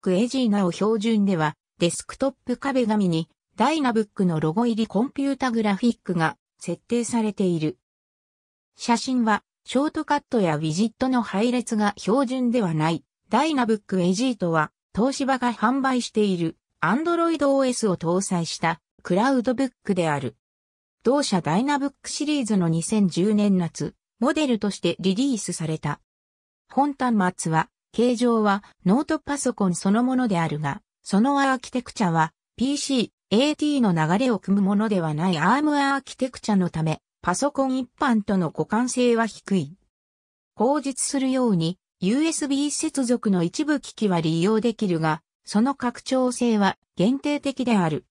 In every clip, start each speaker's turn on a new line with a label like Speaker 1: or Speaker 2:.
Speaker 1: クエジーナを標準では、デスクトップ壁紙に、ダイナブックのロゴ入りコンピュータグラフィックが設定されている。写真は、ショートカットやウィジットの配列が標準ではない。ダイナブックエジートは、東芝が販売している Android OS を搭載したクラウドブックである。同社ダイナブックシリーズの2010年夏、モデルとしてリリースされた。本端末は形状はノートパソコンそのものであるが、そのアーキテクチャは PC、AT の流れを組むものではない ARM アーキテクチャのため、パソコン一般との互換性は低い。口述するように USB 接続の一部機器は利用できるが、その拡張性は限定的である。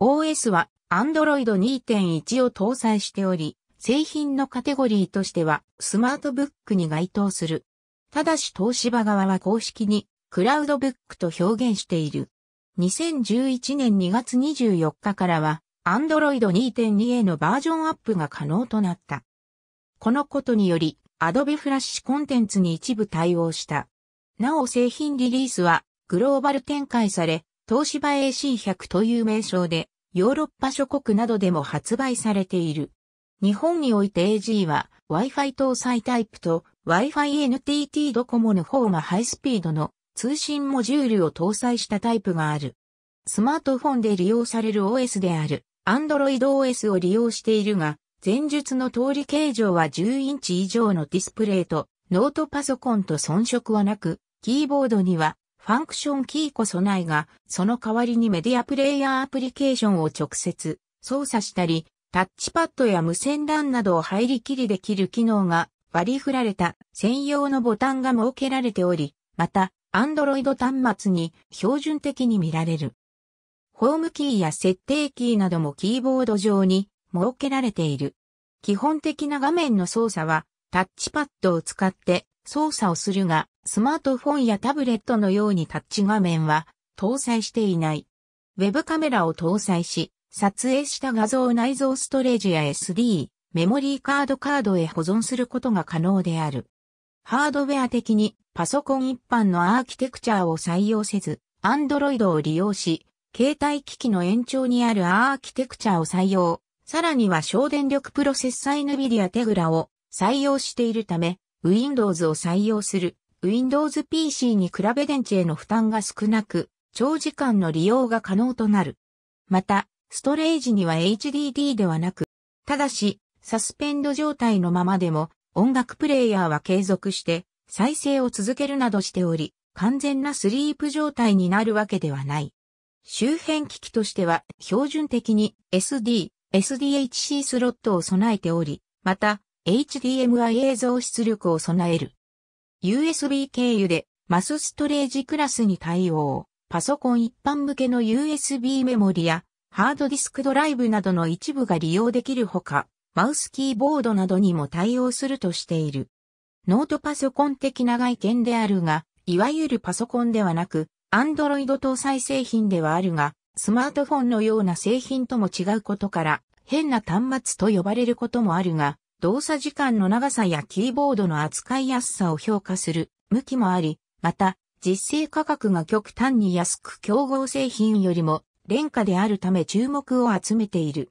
Speaker 1: OS は Android 2.1を搭載しており、製品のカテゴリーとしてはスマートブックに該当する。ただし東芝側は公式にクラウドブックと表現している。2011年2月24日からは Android 2.2へのバージョンアップが可能となった。このことにより Adobe Flash コンテンツに一部対応した。なお製品リリースはグローバル展開され、東芝 AC100 という名称でヨーロッパ諸国などでも発売されている。日本において AG は Wi-Fi 搭載タイプと Wi-Fi NTT ドコモの方がハイスピードの通信モジュールを搭載したタイプがある。スマートフォンで利用される OS である Android OS を利用しているが、前述の通り形状は10インチ以上のディスプレイとノートパソコンと遜色はなく、キーボードにはファンクションキーこそないが、その代わりにメディアプレイヤーアプリケーションを直接操作したり、タッチパッドや無線 LAN などを入り切りできる機能が割り振られた専用のボタンが設けられており、また、Android 端末に標準的に見られる。ホームキーや設定キーなどもキーボード上に設けられている。基本的な画面の操作はタッチパッドを使って操作をするが、スマートフォンやタブレットのようにタッチ画面は搭載していない。ウェブカメラを搭載し、撮影した画像内蔵ストレージや SD、メモリーカードカードへ保存することが可能である。ハードウェア的にパソコン一般のアーキテクチャを採用せず、Android を利用し、携帯機器の延長にあるアーキテクチャを採用、さらには省電力プロセッサイヌビリ i テグラを採用しているため、Windows を採用する Windows PC に比べ電池への負担が少なく、長時間の利用が可能となる。また、ストレージには HDD ではなく、ただし、サスペンド状態のままでも、音楽プレイヤーは継続して再生を続けるなどしており、完全なスリープ状態になるわけではない。周辺機器としては標準的に SD、SDHC スロットを備えており、また HDMI 映像出力を備える。USB 経由でマスストレージクラスに対応。パソコン一般向けの USB メモリやハードディスクドライブなどの一部が利用できるほか、マウスキーボードなどにも対応するとしている。ノートパソコン的な外見であるが、いわゆるパソコンではなく、Android 搭載製品ではあるが、スマートフォンのような製品とも違うことから、変な端末と呼ばれることもあるが、動作時間の長さやキーボードの扱いやすさを評価する向きもあり、また、実勢価格が極端に安く競合製品よりも廉価であるため注目を集めている。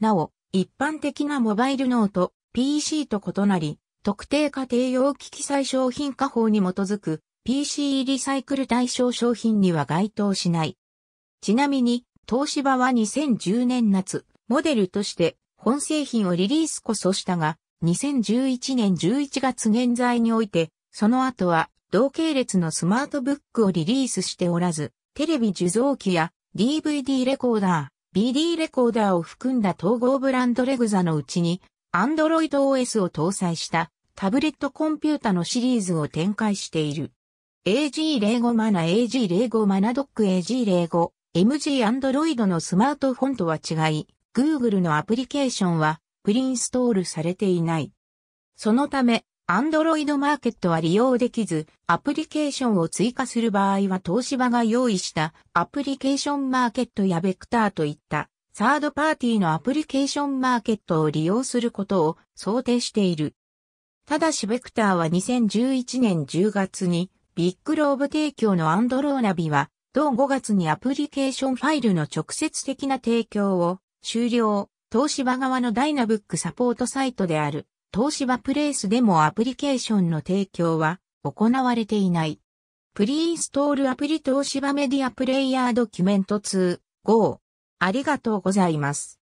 Speaker 1: なお、一般的なモバイルノート、PC と異なり、特定家庭用機器最小品化法に基づく PC リサイクル対象商品には該当しない。ちなみに、東芝は2010年夏、モデルとして本製品をリリースこそしたが、2011年11月現在において、その後は同系列のスマートブックをリリースしておらず、テレビ受像機や DVD レコーダー、BD レコーダーを含んだ統合ブランドレグザのうちに、Android OS を搭載したタブレットコンピュータのシリーズを展開している。AG057、AG057 ドック AG05、MG Android のスマートフォンとは違い、Google のアプリケーションはプリインストールされていない。そのため、Android マーケットは利用できず、アプリケーションを追加する場合は東芝が用意したアプリケーションマーケットやベクターといったサードパーティーのアプリケーションマーケットを利用することを想定している。ただしベクターは2011年10月にビッグローブ提供のアンドローナビは同5月にアプリケーションファイルの直接的な提供を終了、東芝側のダイナブックサポートサイトである東芝プレイスでもアプリケーションの提供は行われていない。プリインストールアプリ東芝メディアプレイヤードキュメント2、号ありがとうございます。